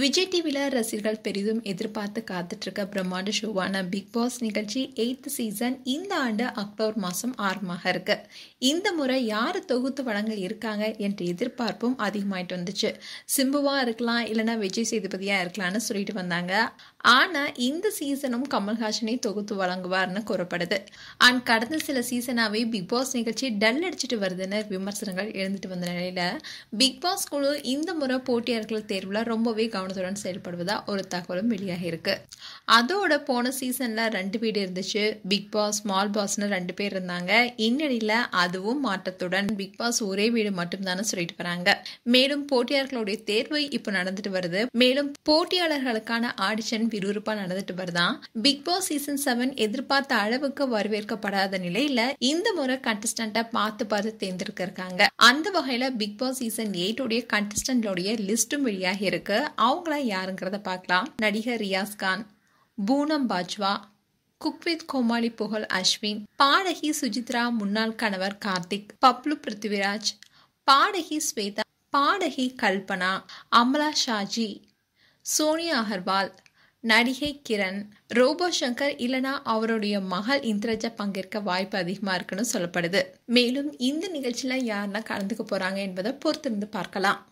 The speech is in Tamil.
விஜய் டிவியில் ரசிகர்கள் பெரிதும் எதிர்பார்த்து காத்துட்ருக்க பிரம்மாண்ட ஷோவான பிக் பாஸ் நிகழ்ச்சி எயித்து சீசன் இந்த ஆண்டு அக்டோபர் மாதம் ஆரம்பமாக இருக்கு இந்த முறை யார் தொகுத்து வழங்க இருக்காங்க என்ற எதிர்பார்ப்பும் அதிகமாயிட்டு வந்துச்சு சிம்புவாக இருக்கலாம் இல்லைனா விஜய் சேதுபதியாக இருக்கலாம்னு சொல்லிட்டு வந்தாங்க ஆனால் இந்த சீசனும் கமல்ஹாசனை தொகுத்து வழங்குவார்னு கூறப்படுது அண்ட் கடந்த சில சீசனாகவே பிக் பாஸ் நிகழ்ச்சி டல் அடிச்சுட்டு வருதுன்னு விமர்சனங்கள் எழுந்துட்டு வந்த நிலையில் பிக் பாஸ் குழு இந்த முறை போட்டியாளர்கள் தேர்வில் ரொம்பவே கவனம் கவனத்துடன் செயல்படுவதா ஒரு தகவலும் வெளியாகிருக்கு அதோட போன சீசன்ல ரெண்டு வீடு இருந்துச்சு பிக் பாஸ் ஸ்மால் பாஸ்னு ரெண்டு பேர் இருந்தாங்க இந்நிலையில அதுவும் மாற்றத்துடன் பிக் பாஸ் ஒரே வீடு தானே சொல்லிட்டு வராங்க மேலும் போட்டியாளர்களுடைய தேர்வு இப்போ நடந்துட்டு வருது மேலும் போட்டியாளர்களுக்கான ஆடிஷன் விறுவிறுப்பா நடந்துட்டு வருதான் பிக் பாஸ் சீசன் செவன் எதிர்பார்த்த அளவுக்கு வரவேற்கப்படாத நிலையில இந்த முறை கண்டஸ்டண்டா பார்த்து பார்த்து தேர்ந்தெடுக்க இருக்காங்க அந்த வகையில பிக் பாஸ் சீசன் உடைய கண்டஸ்டண்டோடைய லிஸ்டும் வெளியாகி இருக்கு அவங்கள யாருங்கிறத பார்க்கலாம் நடிகர் ரியாஸ் கான் பூனம் பாஜ்வா குக்வித் கோமாளி புகழ் அஸ்வின் பாடகி சுஜித்ரா முன்னாள் கணவர் கார்த்திக் பப்லு பிருத்திவிராஜ் பாடகி ஸ்வேதா பாடகி கல்பனா அமலா ஷாஜி சோனியா அகர்வால் நடிகை கிரண் ரோபோ சங்கர் இல்லனா அவருடைய மகள் இந்திரஜா பங்கேற்க வாய்ப்பு அதிகமாக இருக்குன்னு சொல்லப்படுது மேலும் இந்த நிகழ்ச்சியில் யாருன்னா கலந்துக்க போகிறாங்க என்பதை பொறுத்திருந்து பார்க்கலாம்